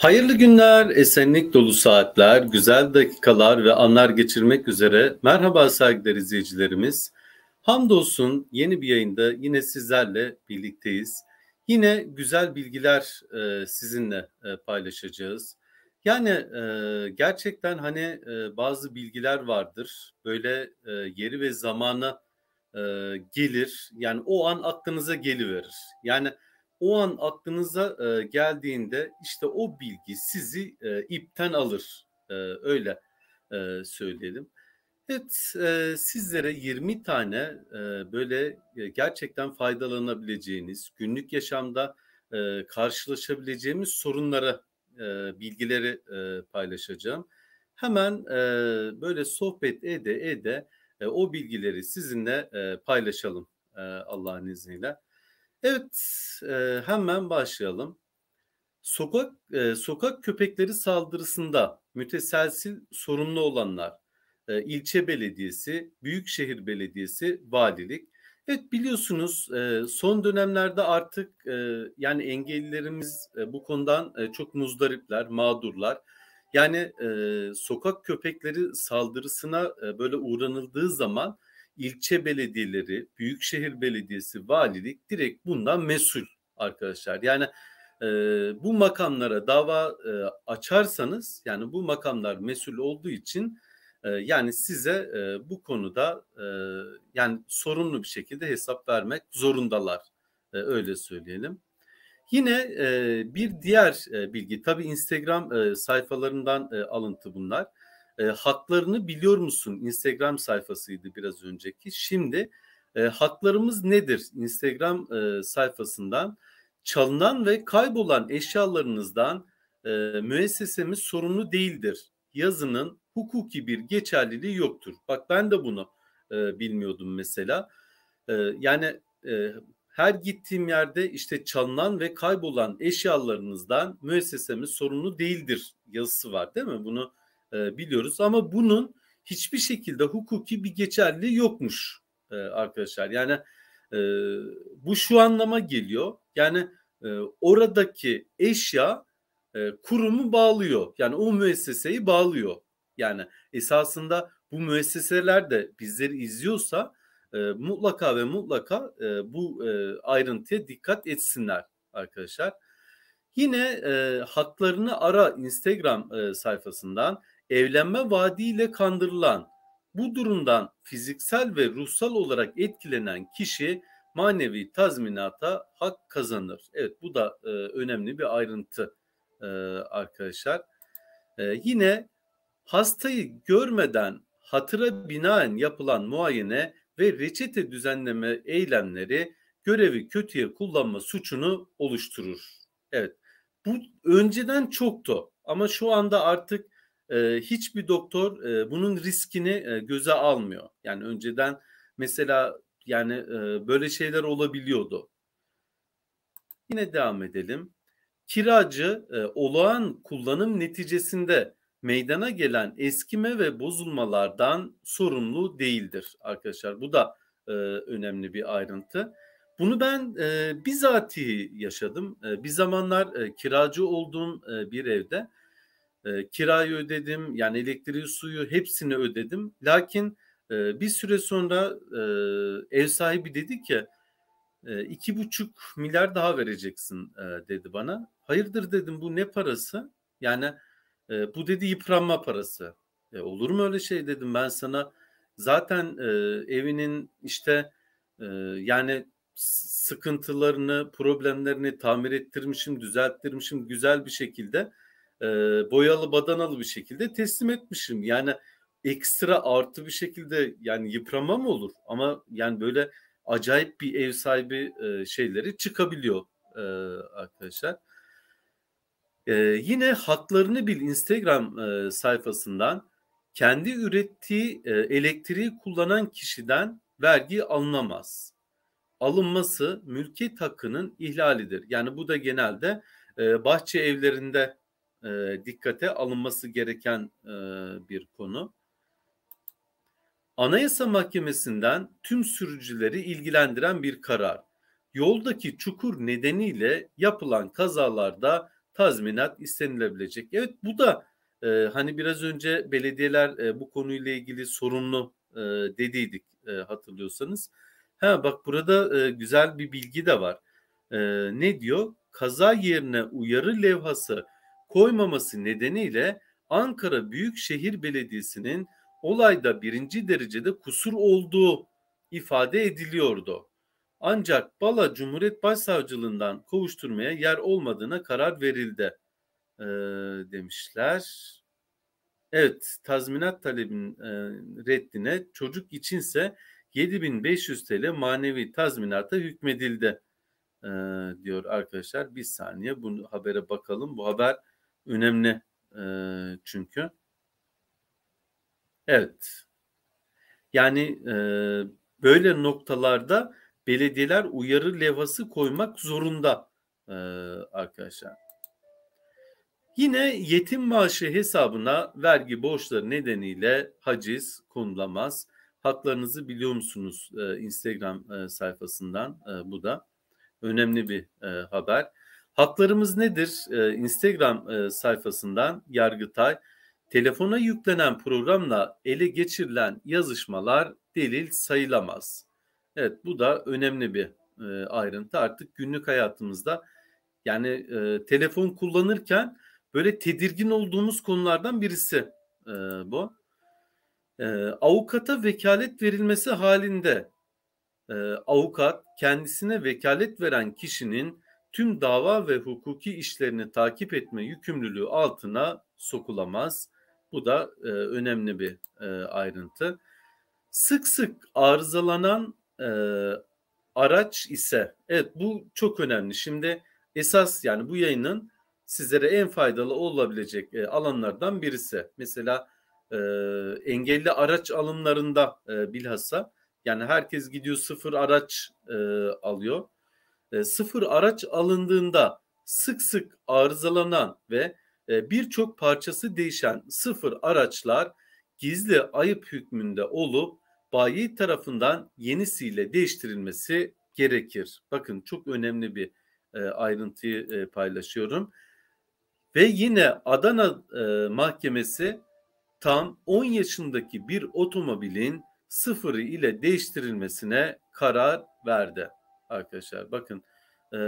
Hayırlı günler, esenlik dolu saatler, güzel dakikalar ve anlar geçirmek üzere. Merhaba saygıdeğer izleyicilerimiz. Hamdolsun yeni bir yayında yine sizlerle birlikteyiz. Yine güzel bilgiler e, sizinle e, paylaşacağız. Yani e, gerçekten hani e, bazı bilgiler vardır. Böyle e, yeri ve zamana e, gelir. Yani o an aklınıza geliverir. Yani o an aklınıza e, geldiğinde işte o bilgi sizi e, ipten alır. E, öyle e, söyleyelim. Evet e, sizlere 20 tane e, böyle e, gerçekten faydalanabileceğiniz günlük yaşamda e, karşılaşabileceğimiz sorunlara e, bilgileri e, paylaşacağım. Hemen e, böyle sohbet ede ede e, o bilgileri sizinle e, paylaşalım e, Allah'ın izniyle. Evet, e, hemen başlayalım. Sokak e, sokak köpekleri saldırısında müteselsil sorumlu olanlar e, ilçe belediyesi, büyükşehir belediyesi, valilik. Evet biliyorsunuz e, son dönemlerde artık e, yani engellilerimiz e, bu konudan e, çok muzdaripler, mağdurlar. Yani e, sokak köpekleri saldırısına e, böyle uğranıldığı zaman ilçe belediyeleri, büyükşehir belediyesi, valilik direkt bundan mesul arkadaşlar. Yani e, bu makamlara dava e, açarsanız yani bu makamlar mesul olduğu için e, yani size e, bu konuda e, yani sorumlu bir şekilde hesap vermek zorundalar e, öyle söyleyelim. Yine e, bir diğer e, bilgi tabi Instagram e, sayfalarından e, alıntı bunlar. E, haklarını biliyor musun? Instagram sayfasıydı biraz önceki. Şimdi e, haklarımız nedir? Instagram e, sayfasından çalınan ve kaybolan eşyalarınızdan e, müessesemiz sorumlu değildir. Yazının hukuki bir geçerliliği yoktur. Bak ben de bunu e, bilmiyordum mesela. E, yani e, her gittiğim yerde işte çalınan ve kaybolan eşyalarınızdan müessesemiz sorumlu değildir yazısı var değil mi? Bunu e, biliyoruz ama bunun hiçbir şekilde hukuki bir geçerli yokmuş e, arkadaşlar. Yani e, bu şu anlama geliyor. Yani oradaki eşya kurumu bağlıyor. Yani o müesseseyi bağlıyor. Yani esasında bu müesseseler de bizleri izliyorsa e, mutlaka ve mutlaka e, bu e, ayrıntıya dikkat etsinler arkadaşlar. Yine e, haklarını ara Instagram e, sayfasından evlenme vaadiyle kandırılan, bu durumdan fiziksel ve ruhsal olarak etkilenen kişi manevi tazminata hak kazanır. Evet bu da e, önemli bir ayrıntı e, arkadaşlar. E, yine hastayı görmeden hatıra binaen yapılan muayene ve reçete düzenleme eylemleri görevi kötüye kullanma suçunu oluşturur. Evet bu önceden çoktu ama şu anda artık hiçbir doktor bunun riskini göze almıyor. Yani önceden mesela yani böyle şeyler olabiliyordu. Yine devam edelim. Kiracı olağan kullanım neticesinde meydana gelen eskime ve bozulmalardan sorumlu değildir arkadaşlar. Bu da önemli bir ayrıntı. Bunu ben e, bizatihi yaşadım. E, bir zamanlar e, kiracı olduğum e, bir evde e, kirayı ödedim yani elektriği suyu hepsini ödedim. Lakin e, bir süre sonra e, ev sahibi dedi ki e, iki buçuk milyar daha vereceksin e, dedi bana. Hayırdır dedim bu ne parası? Yani e, bu dedi yıpranma parası. E, olur mu öyle şey dedim ben sana zaten e, evinin işte e, yani sıkıntılarını, problemlerini tamir ettirmişim, düzelttirmişim güzel bir şekilde e, boyalı badanalı bir şekilde teslim etmişim. Yani ekstra artı bir şekilde yani yıprama mı olur? Ama yani böyle acayip bir ev sahibi e, şeyleri çıkabiliyor e, arkadaşlar. E, yine haklarını bil Instagram e, sayfasından kendi ürettiği e, elektriği kullanan kişiden vergi alınamaz. Alınması mülkiyet hakkının ihlalidir. Yani bu da genelde e, bahçe evlerinde e, dikkate alınması gereken e, bir konu. Anayasa Mahkemesi'nden tüm sürücüleri ilgilendiren bir karar. Yoldaki çukur nedeniyle yapılan kazalarda tazminat istenilebilecek. Evet bu da e, hani biraz önce belediyeler e, bu konuyla ilgili sorumlu e, dediydik e, hatırlıyorsanız. Ha bak burada e, güzel bir bilgi de var. E, ne diyor? Kaza yerine uyarı levhası koymaması nedeniyle Ankara Büyükşehir Belediyesi'nin olayda birinci derecede kusur olduğu ifade ediliyordu. Ancak Bala Cumhuriyet Başsavcılığından kovuşturmaya yer olmadığına karar verildi e, demişler. Evet tazminat talebin e, reddine çocuk içinse 7500 TL manevi tazminata hükmedildi e, diyor arkadaşlar. Bir saniye bu habere bakalım. Bu haber Önemli e, çünkü. Evet. Yani e, böyle noktalarda belediyeler uyarı levhası koymak zorunda e, arkadaşlar. Yine yetim maaşı hesabına vergi borçları nedeniyle haciz konulamaz. Haklarınızı biliyor musunuz e, Instagram e, sayfasından e, bu da önemli bir e, haber. Haklarımız nedir? Ee, Instagram e, sayfasından Yargıtay telefona yüklenen programla ele geçirilen yazışmalar delil sayılamaz. Evet bu da önemli bir e, ayrıntı. Artık günlük hayatımızda yani e, telefon kullanırken böyle tedirgin olduğumuz konulardan birisi e, bu. E, avukata vekalet verilmesi halinde e, avukat kendisine vekalet veren kişinin tüm dava ve hukuki işlerini takip etme yükümlülüğü altına sokulamaz. Bu da e, önemli bir e, ayrıntı. Sık sık arızalanan e, araç ise evet bu çok önemli. Şimdi esas yani bu yayının sizlere en faydalı olabilecek e, alanlardan birisi. Mesela e, engelli araç alımlarında e, bilhassa yani herkes gidiyor sıfır araç e, alıyor. E, sıfır araç alındığında sık sık arızalanan ve e, birçok parçası değişen sıfır araçlar gizli ayıp hükmünde olup bayi tarafından yenisiyle değiştirilmesi gerekir. Bakın çok önemli bir e, ayrıntıyı paylaşıyorum. Ve yine Adana Mahkemesi tam 10 yaşındaki bir otomobilin sıfırı ile değiştirilmesine karar verdi arkadaşlar. Bakın e,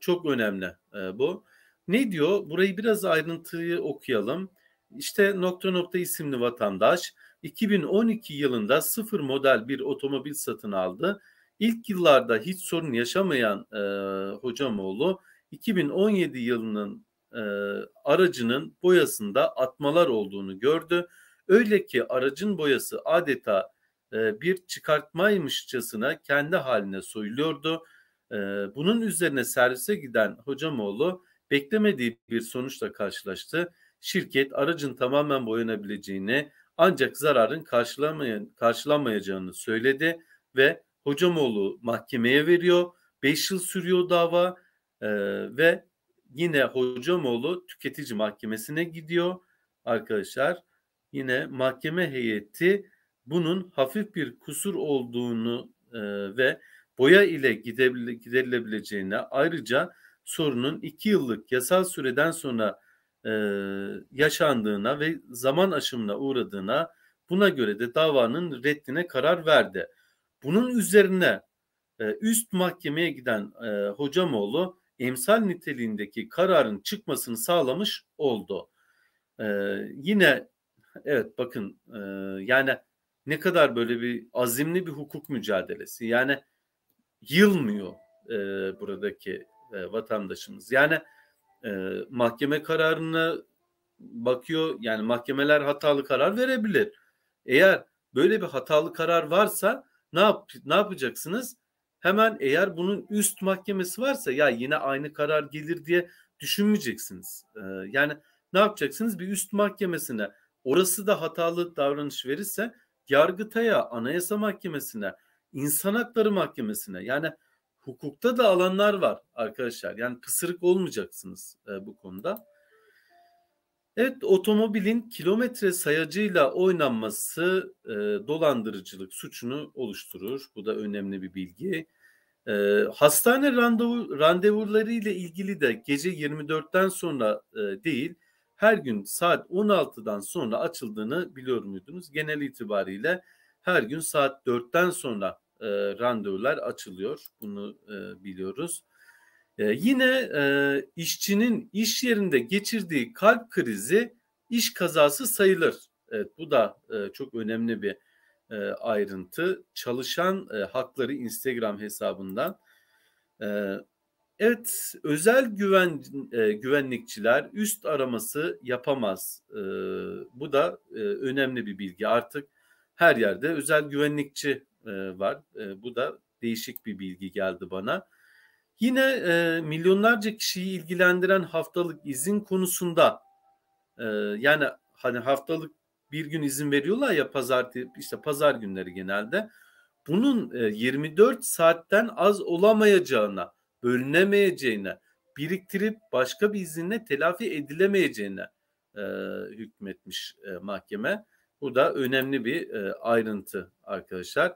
çok önemli e, bu. Ne diyor? Burayı biraz ayrıntıyı okuyalım. İşte nokta nokta isimli vatandaş 2012 yılında sıfır model bir otomobil satın aldı. İlk yıllarda hiç sorun yaşamayan e, Hocamoğlu 2017 yılının e, aracının boyasında atmalar olduğunu gördü. Öyle ki aracın boyası adeta e, bir çıkartmaymışçasına kendi haline soyuluyordu. E, bunun üzerine servise giden Hocamoğlu beklemediği bir sonuçla karşılaştı. Şirket aracın tamamen boyanabileceğini ancak zararın karşılanmayacağını söyledi ve Hocamoğlu mahkemeye veriyor. 5 yıl sürüyor dava e, ve yine Hocamoğlu tüketici mahkemesine gidiyor arkadaşlar. Yine mahkeme heyeti bunun hafif bir kusur olduğunu e, ve boya ile giderilebileceğine ayrıca sorunun iki yıllık yasal süreden sonra e, yaşandığına ve zaman aşımına uğradığına buna göre de davanın reddine karar verdi. Bunun üzerine e, üst mahkemeye giden e, Hocamoğlu emsal niteliğindeki kararın çıkmasını sağlamış oldu. E, yine evet bakın e, yani ne kadar böyle bir azimli bir hukuk mücadelesi. Yani yılmıyor e, buradaki e, vatandaşımız. Yani e, mahkeme kararına bakıyor yani mahkemeler hatalı karar verebilir. Eğer böyle bir hatalı karar varsa ne yap ne yapacaksınız? Hemen eğer bunun üst mahkemesi varsa ya yine aynı karar gelir diye düşünmeyeceksiniz. Ee, yani ne yapacaksınız? Bir üst mahkemesine orası da hatalı davranış verirse Yargıtay'a, Anayasa Mahkemesi'ne, İnsan Hakları Mahkemesi'ne yani hukukta da alanlar var arkadaşlar. Yani pısırık olmayacaksınız e, bu konuda. Evet otomobilin kilometre sayacıyla oynanması e, dolandırıcılık suçunu oluşturur. Bu da önemli bir bilgi. E, hastane randevu, randevuları ile ilgili de gece 24'ten sonra e, değil her gün saat 16'dan sonra açıldığını biliyor muydunuz? Genel itibariyle her gün saat 4'ten sonra e, randevular açılıyor. Bunu e, biliyoruz. E, yine e, işçinin iş yerinde geçirdiği kalp krizi iş kazası sayılır. Evet bu da e, çok önemli bir e, ayrıntı. Çalışan e, Hakları Instagram hesabından e, Evet, özel güven e, güvenlikçiler üst araması yapamaz. E, bu da e, önemli bir bilgi. Artık her yerde özel güvenlikçi e, var. E, bu da değişik bir bilgi geldi bana. Yine e, milyonlarca kişiyi ilgilendiren haftalık izin konusunda e, yani hani haftalık bir gün izin veriyorlar ya pazar, işte pazar günleri genelde. Bunun e, 24 saatten az olamayacağına bölünemeyeceğine, biriktirip başka bir izinle telafi edilemeyeceğine e, hükmetmiş e, mahkeme. Bu da önemli bir e, ayrıntı arkadaşlar.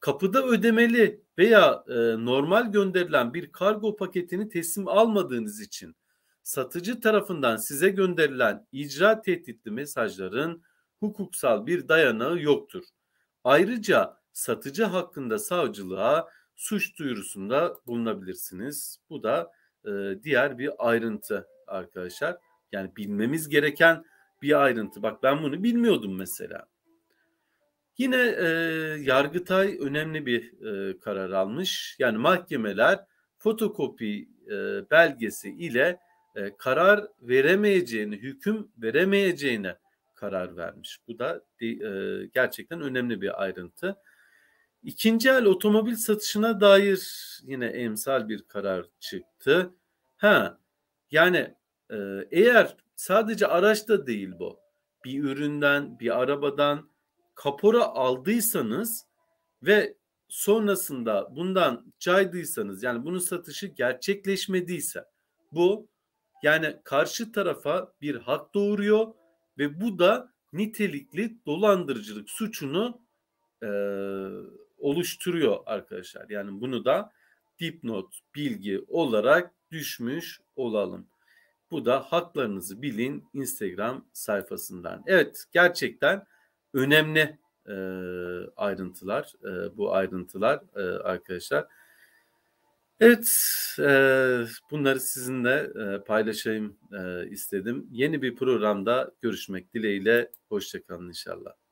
Kapıda ödemeli veya e, normal gönderilen bir kargo paketini teslim almadığınız için satıcı tarafından size gönderilen icra tehditli mesajların hukuksal bir dayanağı yoktur. Ayrıca satıcı hakkında savcılığa suç duyurusunda bulunabilirsiniz. Bu da e, diğer bir ayrıntı arkadaşlar. Yani bilmemiz gereken bir ayrıntı. Bak ben bunu bilmiyordum mesela. Yine e, Yargıtay önemli bir e, karar almış. Yani mahkemeler fotokopi e, belgesi ile e, karar veremeyeceğini, hüküm veremeyeceğine karar vermiş. Bu da e, gerçekten önemli bir ayrıntı. İkinci el otomobil satışına dair yine emsal bir karar çıktı. Ha yani e, eğer sadece araçta değil bu. Bir üründen, bir arabadan kapora aldıysanız ve sonrasında bundan caydıysanız yani bunun satışı gerçekleşmediyse bu yani karşı tarafa bir hak doğuruyor ve bu da nitelikli dolandırıcılık suçunu e, oluşturuyor arkadaşlar. Yani bunu da dipnot bilgi olarak düşmüş olalım. Bu da haklarınızı bilin Instagram sayfasından. Evet gerçekten önemli e, ayrıntılar e, bu ayrıntılar e, arkadaşlar. Evet e, bunları sizinle e, paylaşayım e, istedim. Yeni bir programda görüşmek dileğiyle hoşçakalın inşallah.